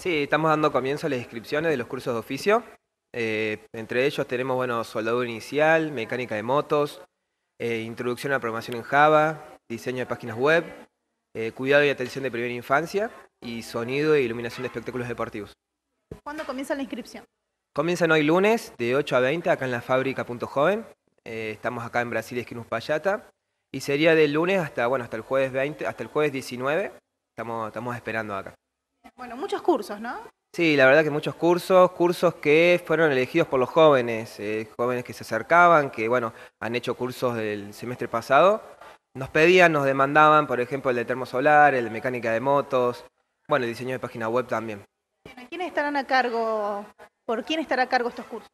Sí, estamos dando comienzo a las inscripciones de los cursos de oficio. Eh, entre ellos tenemos, bueno, soldadura inicial, mecánica de motos, eh, introducción a la programación en Java, diseño de páginas web, eh, cuidado y atención de primera infancia y sonido e iluminación de espectáculos deportivos. ¿Cuándo comienza la inscripción? Comienzan hoy lunes de 8 a 20 acá en la fábrica.joven. estamos acá en Brasil, Esquinus Payata. Y sería del lunes hasta, bueno, hasta el jueves 20, hasta el jueves 19. Estamos, estamos esperando acá. Bueno, muchos cursos, ¿no? Sí, la verdad que muchos cursos, cursos que fueron elegidos por los jóvenes, eh, jóvenes que se acercaban, que bueno, han hecho cursos del semestre pasado. Nos pedían, nos demandaban, por ejemplo, el de termosolar, el de mecánica de motos, bueno, el diseño de página web también. ¿Quiénes estarán a cargo, por quién estará a cargo estos cursos?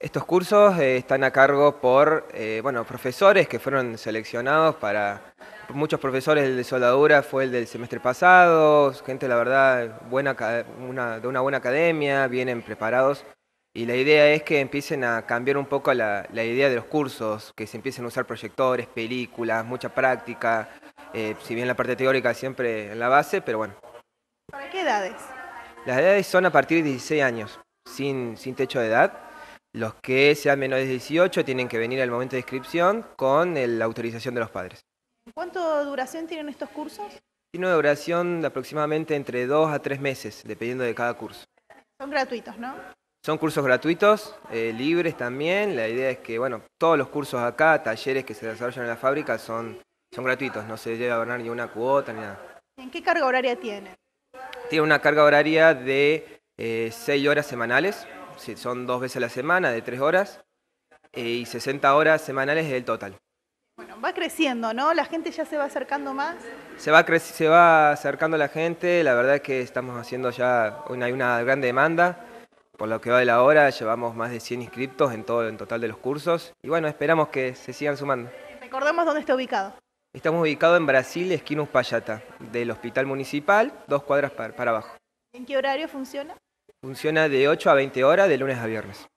Estos cursos eh, están a cargo por eh, bueno, profesores que fueron seleccionados para muchos profesores de soldadura fue el del semestre pasado, gente la verdad buena, de una buena academia, vienen preparados y la idea es que empiecen a cambiar un poco la, idea de los cursos, que se empiecen a usar proyectores, películas, mucha práctica, eh, si bien la parte teórica siempre en la base, pero bueno. ¿Para qué edades? Las edades son a partir de 16 años, sin, sin techo de edad los que sean menores de 18 tienen que venir al momento de inscripción con la autorización de los padres. ¿Cuánto duración tienen estos cursos? Tiene una duración de aproximadamente entre dos a tres meses, dependiendo de cada curso. Son gratuitos, ¿no? Son cursos gratuitos, eh, libres también. La idea es que, bueno, todos los cursos acá, talleres que se desarrollan en la fábrica, son, son gratuitos. No se lleva a ganar ni una cuota ni nada. ¿En qué carga horaria tiene? Tiene una carga horaria de 6 eh, horas semanales son dos veces a la semana de tres horas eh, y 60 horas semanales es el total. Bueno, va creciendo, ¿no? La gente ya se va acercando más. Se va, se va acercando la gente, la verdad es que estamos haciendo ya, una, hay una gran demanda. Por lo que va de la hora, llevamos más de 100 inscriptos en todo en total de los cursos. Y bueno, esperamos que se sigan sumando. Recordemos dónde está ubicado. Estamos ubicados en Brasil, esquina Payata, del Hospital Municipal, dos cuadras para abajo. ¿En qué horario funciona? Funciona de 8 a 20 horas de lunes a viernes.